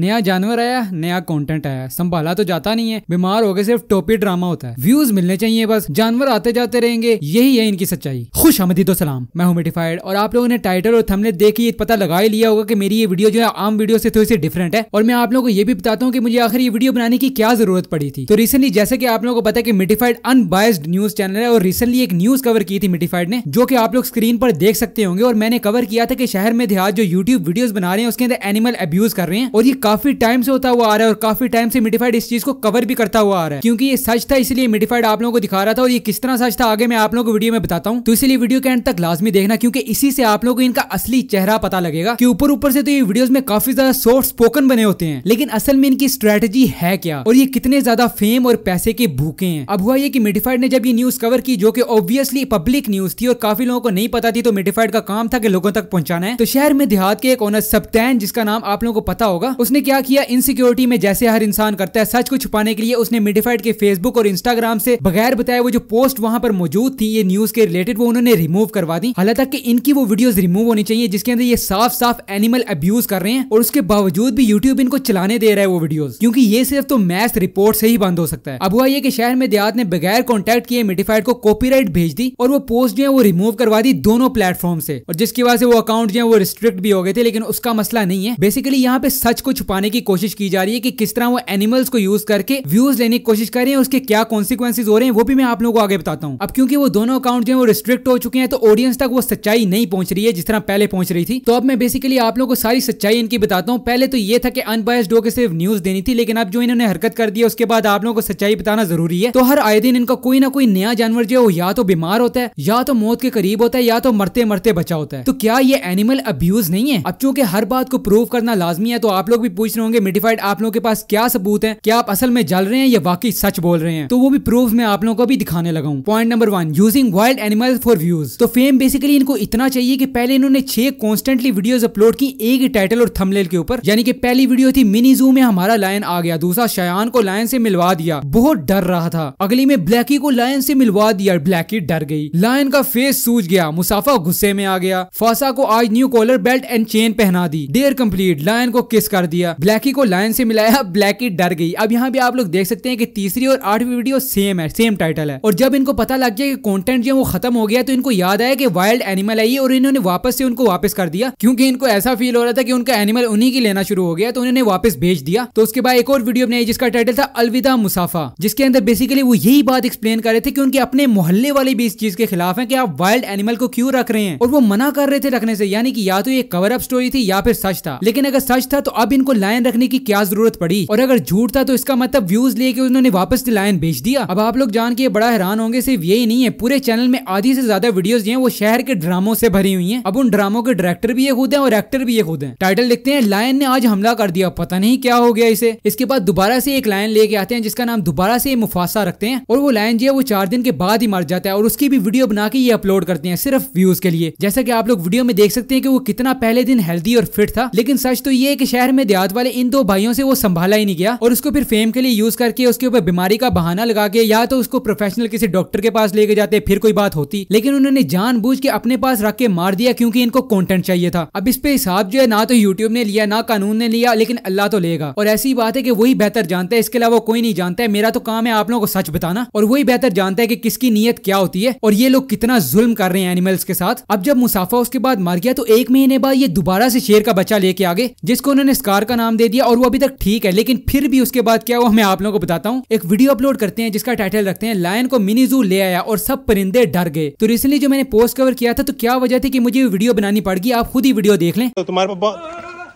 नया जानवर आया नया कंटेंट आया संभाला तो जाता नहीं है बीमार हो गए सिर्फ टोपी ड्रामा होता है व्यूज मिलने चाहिए बस जानवर आते जाते रहेंगे यही है इनकी सच्चाई खुश हमदी तो सलाम मैं हूं मेटिफाइड और आप लोगों ने टाइटल और थंबनेल देख ही पता लगा ही लिया होगा कि मेरी ये वीडियो जो है आम वीडियो से थोड़ी सी डिफरेंट है और मैं आप लोगों को ये भी बताता हूँ की मुझे आखिर ये वीडियो बनाने की क्या जरूरत पड़ी थी तो रिसेंटली जैसे कि आप लोगों को पता है कि मिटिफाइड अनबायस्ड न्यूज चैनल है और रिसेंटली एक न्यूज कवर की थी मिटिफाइड ने जो कि आप लोग स्क्रीन पर देख सकते होंगे और मैंने कवर किया था कि शहर में देहात जो यूट्यूब वीडियो बना रहे हैं उसके अंदर एनिमल अब्यूज कर रहे हैं और ये काफी टाइम से होता हुआ आ रहा है और काफी टाइम से मिडिफाइड इस चीज को कवर भी करता हुआ आ रहा है क्योंकि ये सच था इसलिए मिडिफाइड आप लोगों को दिखा रहा था और ये किस तरह सच था आगे मैं आप लोगों को वीडियो में बताता हूँ तो इसलिए वीडियो के एंड तक लाजमी देखना क्योंकि इसी से आप लोगों को इनका असली चेहरा पता लगेगा की ऊपर ऊपर से तो ये वीडियो में काफी ज्यादा सॉफ्ट स्पोकन बने होते हैं लेकिन असल में इनकी स्ट्रेटेजी है क्या और ये कितने ज्यादा फेम और पैसे के भूखे हैं अब हुआ ये कि मिडिफाइड ने जब ये न्यूज कवर की जो कि ऑब्वियसली पब्लिक न्यूज थी और काफी लोगों को नहीं पता थी तो मिडिफाइड का काम था कि लोगों तक पहुंचाना है तो शहर में देहात के एक ओनर सप्तैन जिसका नाम आप लोगों को पता होगा उस उसने क्या किया इनसिक्योरिटी में जैसे हर इंसान करता है सच को छुपाने के लिए उसने मिडिफाइड के फेसबुक और इंस्टाग्राम से बगैर बताए वो जो पोस्ट वहां पर मौजूद थी ये न्यूज के रिलेटेड वो उन्होंने रिमूव करवा दी हालांकि इनकी वो वीडियोस रिमूव होनी चाहिए जिसके अंदर ये साफ साफ एनिमल अब्यूज कर रहे हैं और उसके बावजूद भी यूट्यूब इनको चलाने दे रहा है वो वीडियो क्योंकि ये सिर्फ तो मैथ रिपोर्ट से ही बंद हो सकता है अब हुआ ये कि शहर में देहात ने बगैर कॉन्टेक्ट किए मिडिफाइड को कॉपी भेज दी और वो पोस्ट जो है वो रिमूव करवा दी दोनों प्लेटफॉर्म से और जिसकी वजह से वो अकाउंट जो है वो रिस्ट्रिक्ट भी हो गए थे लेकिन उसका मसला नहीं है बेसिकली यहाँ पे सच कुछ छुपाने की कोशिश की जा रही है कि किस तरह वो एनिमल्स को यूज करके व्यूज लेने की कोशिश कर रहे हैं उसके क्या कॉन्सिक्वेंसेज हो रहे हैं वो भी मैं आप लोगों को आगे बताता हूँ अब क्योंकि वो दोनों अकाउंट जो है वो रिस्ट्रिक्ट हो चुके हैं तो ऑडियंस तक वो सच्चाई नहीं पहुंच रही है जिस तरह पहले पहुंच रही थी तो अब मैं बेसिकली आप लोगों को सारी सच्चाई इनकी बताता हूँ पहले तो ये था कि अनबायस्ड होकर सिर्फ न्यूज देनी थी लेकिन अब जो इन्होंने हरकत कर दी उसके बाद आप लोगों को सच्चाई बताना जरूरी है तो हर आए दिन इनका कोई ना कोई नया जानवर जो है वो या तो बीमार होता है या तो मौत के करीब होता है या तो मरते मरते बचा होता है तो क्या ये एनिमल अब्यूज नहीं है अब चूंकि हर बात को प्रूव करना लाजमी है तो आप लोग भी पूछ रहे होंगे मिटिफाइड आप लोगों के पास क्या सबूत है क्या आप असल में जल रहे हैं या वाकई सच बोल रहे हैं तो वो भी प्रूफ मैं आप लोगों को भी दिखाने लगा point number one using wild animal for views तो फेम बेसिकली इनको इतना चाहिए की पहले इन्होंने छह कॉन्स्टेंटली वीडियो अपलोड की एक ही टाइटल और थमलेल के ऊपर यानी कि पहली वीडियो थी मिनी जू में हमारा लायन आ गया दूसरा शयान को लायन से मिलवा दिया बहुत डर रहा था अगली में ब्लैकी को लायन से मिलवा दिया ब्लैकी डर गई लायन का फेस सूज गया मुसाफा गुस्से में आ गया फासा को आज new collar belt and chain पहना दी डेयर कंप्लीट लायन को किस कर दिया दिया ब्लैकी को लायन से मिलाया ब्लैकी डर गई अब यहाँ भी आप लोग देख सकते हैं कि तीसरी और आठवीं वीडियो सेम है सेम टाइटल है और जब इनको पता लग गया कि कंटेंट जो वो खत्म हो गया तो इनको याद आया कि वाइल्ड एनिमल आई और इन्होंने वापस से उनको वापस कर दिया क्योंकि इनको ऐसा फील हो रहा था कि उनका एनिमल उन्हीं की लेना शुरू हो गया तो उन्होंने वापस भेज दिया तो उसके बाद एक और वीडियो बनाई जिसका टाइटल था अलविदा मुसाफा जिसके अंदर बेसिकली वो यही बात एक्सप्लेन कर रहे थे कि उनके अपने मोहल्ले वाले भी इस चीज के खिलाफ है कि आप वाइल्ड एनिमल को क्यों रख रहे हैं और वो मना कर रहे थे रखने से यानी कि या तो ये कवर अप स्टोरी थी या फिर सच था लेकिन अगर सच था तो अब इन इनको लायन रखने की क्या जरूरत पड़ी और अगर झूठ था तो इसका मतलब व्यूज लेके उन्होंने वापस लायन बेच दिया अब आप लोग जान के बड़ा हैरान होंगे सिर्फ यही नहीं है पूरे चैनल में आधी से ज्यादा वीडियो है वो शहर के ड्रामों से भरी हुई है अब उन ड्रामों के डायरेक्टर भी ये खुद है और एक्टर भी ये खुद है टाइटल लिखते हैं लायन ने आज हमला कर दिया पता नहीं क्या हो गया इसे इसके बाद दोबारा से एक लायन लेके आते हैं जिसका नाम दोबारा से मुफासा रखते हैं और वो लायन जो है वो चार दिन के बाद ही मर जाता है और उसकी भी वीडियो बना के ये अपलोड करते हैं सिर्फ व्यूज के लिए जैसा कि आप लोग वीडियो में देख सकते हैं कि वो कितना पहले दिन हेल्दी और फिट था लेकिन सच तो ये है कि शहर में देहात वाले इन दो भाइयों से वो संभाला ही नहीं गया और उसको फिर फेम के लिए यूज करके उसके ऊपर बीमारी का बहाना लगा के या तो उसको प्रोफेशनल किसी डॉक्टर के पास लेके जाते फिर कोई बात होती लेकिन उन्होंने जानबूझ के अपने पास रख के मार दिया क्योंकि इनको कॉन्टेंट चाहिए था अब इस पे हिसाब जो है ना तो यूट्यूब ने लिया ना कानून ने लिया लेकिन अल्लाह तो लेगा और ऐसी बात है कि वही बेहतर जानता है इसके अलावा कोई नहीं जानता है मेरा तो काम है आप लोगों को सच बताना और वही बेहतर जानता है कि किसकी नीयत क्या होती है और ये लोग कितना जुल्म कर रहे हैं एनिमल्स के साथ अब जब मुसाफा उसके बाद मर गया तो एक महीने बाद ये दोबारा से शेर का बच्चा लेके आगे जिसको उन्होंने स्कार कार का नाम दे दिया और वो अभी तक ठीक है लेकिन फिर भी उसके बाद क्या हुआ मैं आप लोगों को बताता हूँ एक वीडियो अपलोड करते हैं जिसका टाइटल रखते हैं लायन को मिनी जू ले आया और सब परिंदे डर गए तो रिसेंटली जो मैंने पोस्ट कवर किया था तो क्या वजह थी की मुझे वीडियो बनानी पड़गी आप खुद ही वीडियो देख लें तो तुम्हारे पापा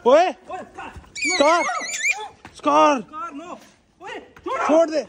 छोड़ दे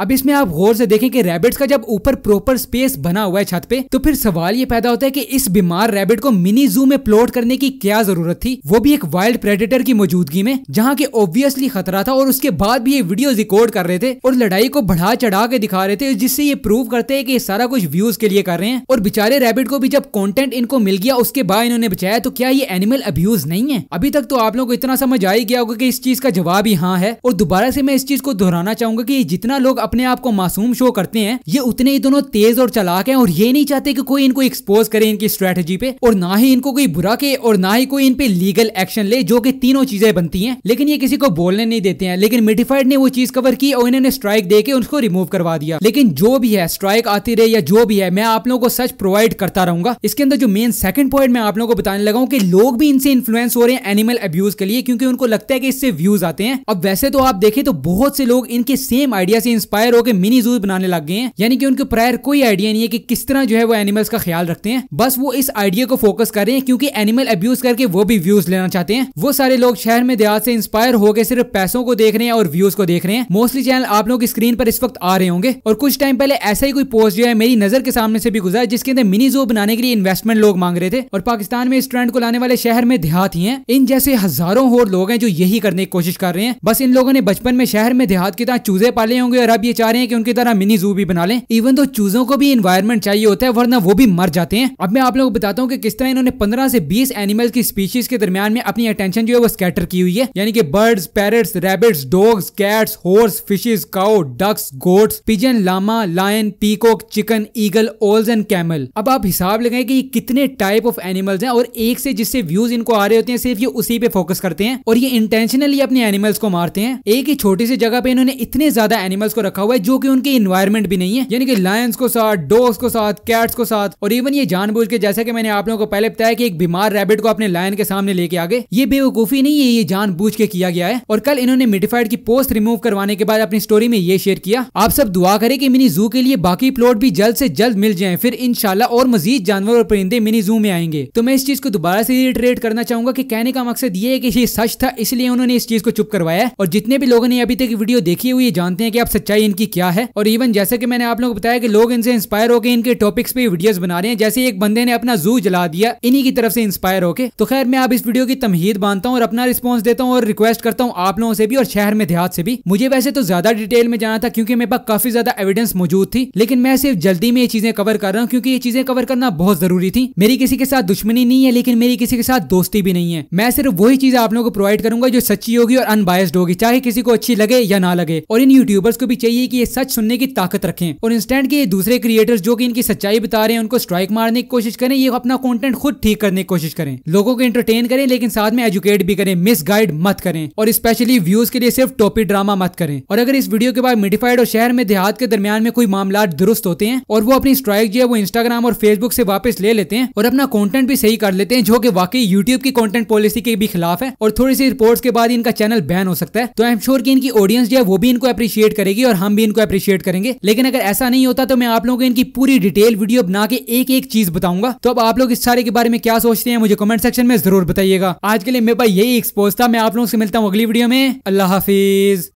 अब इसमें आप गौर से देखें कि रैबिट्स का जब ऊपर प्रॉपर स्पेस बना हुआ है छत पे तो फिर सवाल ये पैदा होता है कि इस बीमार रैबिट को मिनी जू में प्लॉट करने की क्या जरूरत थी वो भी एक वाइल्ड प्रेडेटर की मौजूदगी में जहाँ के ऑब्वियसली खतरा था और उसके बाद भी ये वीडियो रिकॉर्ड कर रहे थे और लड़ाई को बढ़ा चढ़ा के दिखा रहे थे जिससे ये प्रूव करते है की सारा कुछ व्यूज के लिए कर रहे हैं और बेचारे रेबिट को भी जब कॉन्टेंट इनको मिल गया उसके बाद इन्होंने बचाया तो क्या ये एनिमल अब्यूज नहीं है अभी तक तो आप लोग को इतना समझ आ ही गया होगा की इस चीज का जवाब ही हाँ है और दोबारा से मैं इस चीज को दोहराना चाहूंगा की जितना लोग अपने आप को मासूम शो करते हैं ये उतने ही दोनों तेज और चलाक हैं और ये नहीं चाहते कि कोई इनको एक्सपोज करे इनकी स्ट्रेटजी पे और ना ही इनको कोई बुरा के और ना ही कोई इन पे लीगल एक्शन ले जो कि तीनों चीजें बनती हैं लेकिन ये किसी को बोलने नहीं देते हैं लेकिन मिडिफाइड ने वो चीज कवर की और इन्होंने स्ट्राइक दे के उसको रिमूव करवा दिया लेकिन जो भी है स्ट्राइक आती रहे या जो भी है मैं आप लोगों को सच प्रोवाइड करता रहूंगा इसके अंदर जो मेन सेकंड पॉइंट मैं आप लोगों को बताने लगा हूँ कि लोग भी इनसे इन्फ्लुएंस हो रहे हैं एनिमल अब्यूज के लिए क्योंकि उनको लगता है कि इससे व्यूज आते हैं अब वैसे तो आप देखें तो बहुत से लोग इनके सेम आइडिया से इंस्पायर इंस्पायर होकर मिनी जू बनाने लग गए हैं यानी कि उनके प्रायर कोई आइडिया नहीं है कि किस तरह जो है वो एनिमल्स का ख्याल रखते हैं बस वो इस आइडिया को फोकस कर रहे हैं क्योंकि एनिमल अब्यूज करके वो भी व्यूज लेना चाहते हैं वो सारे लोग शहर में देहात से इंस्पायर होकर सिर्फ पैसों को देख रहे हैं और व्यूज को देख रहे हैं मोस्टली चैनल आप लोग स्क्रीन पर इस वक्त आ रहे होंगे और कुछ टाइम पहले ऐसा ही कोई पोस्ट जो है मेरी नजर के सामने से भी गुजरा जिसके अंदर मिनी जू बनाने के लिए इन्वेस्टमेंट लोग मांग रहे थे और पाकिस्तान में इस ट्रेंड को लाने वाले शहर में देहात ही है इन जैसे हजारों होर लोग हैं जो यही करने की कोशिश कर रहे हैं बस इन लोगों ने बचपन में शहर में देहात की तरह चूजे पाले होंगे और अब ये चाह रहे हैं कि उनकी तरह मिनी जू भी बना लें इवन तो चूजों को भी इन्वायरमेंट चाहिए होता है वरना वो भी मर जाते हैं अब मैं आप लोगों को बताता हूँ कि किस तरह इन्होंने 15 से 20 एनिमल्स की स्पीशीज के दरमियान में अपनी अटेंशन जो है वो स्कैटर की हुई है यानी कि birds parrots rabbits dogs cats horse fishes cow ducks goats pigeon llama lion peacock chicken eagle owls and camel अब आप हिसाब लगाए कि ये कितने टाइप ऑफ एनिमल्स हैं और एक से जिससे व्यूज इनको आ रहे होते हैं सिर्फ ये उसी पे फोकस करते हैं और ये इंटेंशनली अपने एनिमल्स को मारते हैं एक ही छोटी सी जगह पे इन्होंने इतने ज्यादा एनिमल्स को रखा हुआ है जो कि उनके इन्वायरमेंट भी नहीं है यानी कि लायंस को साथ डॉग्स को साथ कैट्स को साथ और इवन ये जानबूझ के जैसा कि मैंने आप लोगों को पहले बताया कि एक बीमार रैबिट को अपने लायन के सामने लेके आगे ये बेवकूफी नहीं है ये जान के किया गया है और कल इन्होंने मिडिफाइड की पोस्ट रिमूव करवाने के बाद अपनी स्टोरी में ये शेयर किया आप सब दुआ करें कि मिनी जू के लिए बाकी प्लॉट भी जल्द से जल्द मिल जाए फिर इनशाला और मजीद जानवर और परिंदे मिनी जू में आएंगे तो मैं इस चीज को दोबारा से रिट्रेट करना चाहूंगा कि कहने का मकसद ये है कि ये सच था इसलिए उन्होंने इस चीज को चुप करवाया और जितने भी लोगों ने अभी तक वीडियो देखी हुई जानते हैं कि आप सच्चाई पढ़ाई इनकी क्या है और इवन जैसे कि मैंने आप लोगों को बताया कि लोग इनसे इंस्पायर होकर इनके टॉपिक्स पे वीडियोस बना रहे हैं जैसे एक बंदे ने अपना जू जला दिया इन्हीं की तरफ से इंस्पायर होकर तो खैर मैं आप इस वीडियो की तमहीद बांधता हूँ और अपना रिस्पॉन्स देता हूँ और रिक्वेस्ट करता हूँ आप लोगों से भी और शहर में देहात से भी मुझे वैसे तो ज्यादा डिटेल में जाना था क्योंकि मेरे पास काफी ज्यादा एविडेंस मौजूद थी लेकिन मैं सिर्फ जल्दी में ये चीजें कवर कर रहा हूँ क्योंकि ये चीजें कवर करना बहुत जरूरी थी मेरी किसी के साथ दुश्मनी नहीं है लेकिन मेरी किसी के साथ दोस्ती भी नहीं है मैं सिर्फ वही चीज आप लोगों को प्रोवाइड करूंगा जो सच्ची होगी और अनबायस्ड होगी चाहे किसी को अच्छी लगे या ना लगे और इन यूट्यूबर्स को भी चाहिए गई है कि ये सच सुनने की ताकत रखें और इंस्टेंट के ये दूसरे क्रिएटर्स जो कि इनकी सच्चाई बता रहे हैं उनको स्ट्राइक मारने की कोशिश करें ये अपना कंटेंट खुद ठीक करने की कोशिश करें लोगों को एंटरटेन करें लेकिन साथ में एजुकेट भी करें मिस गाइड मत करें और स्पेशली व्यूज के लिए सिर्फ टोपी ड्रामा मत करें और अगर इस वीडियो के बाद मिडिफाइड और शहर में देहात के दरमियान में कोई मामला दुरुस्त होते हैं और वो अपनी स्ट्राइक जो है वो इंस्टाग्राम और फेसबुक से वापस ले लेते हैं और अपना कॉन्टेंट भी सही कर लेते हैं जो कि वाकई यूट्यूब की कॉन्टेंट पॉलिसी के भी खिलाफ है और थोड़ी सी रिपोर्ट के बाद इनका चैनल बैन हो सकता है तो आई एम श्योर की इनकी ऑडियंस जो है वो भी इनको अप्रिशिएट करेगी और हम भी इनको अप्रिशिएट करेंगे लेकिन अगर ऐसा नहीं होता तो मैं आप लोगों को इनकी पूरी डिटेल वीडियो बना के एक एक चीज बताऊंगा तो अब आप लोग इस सारे के बारे में क्या सोचते हैं मुझे कमेंट सेक्शन में जरूर बताइएगा आज के लिए मेरे पास यही एक्सपोज था मैं आप लोगों से मिलता हूँ अगली वीडियो में अल्लाह हाफिज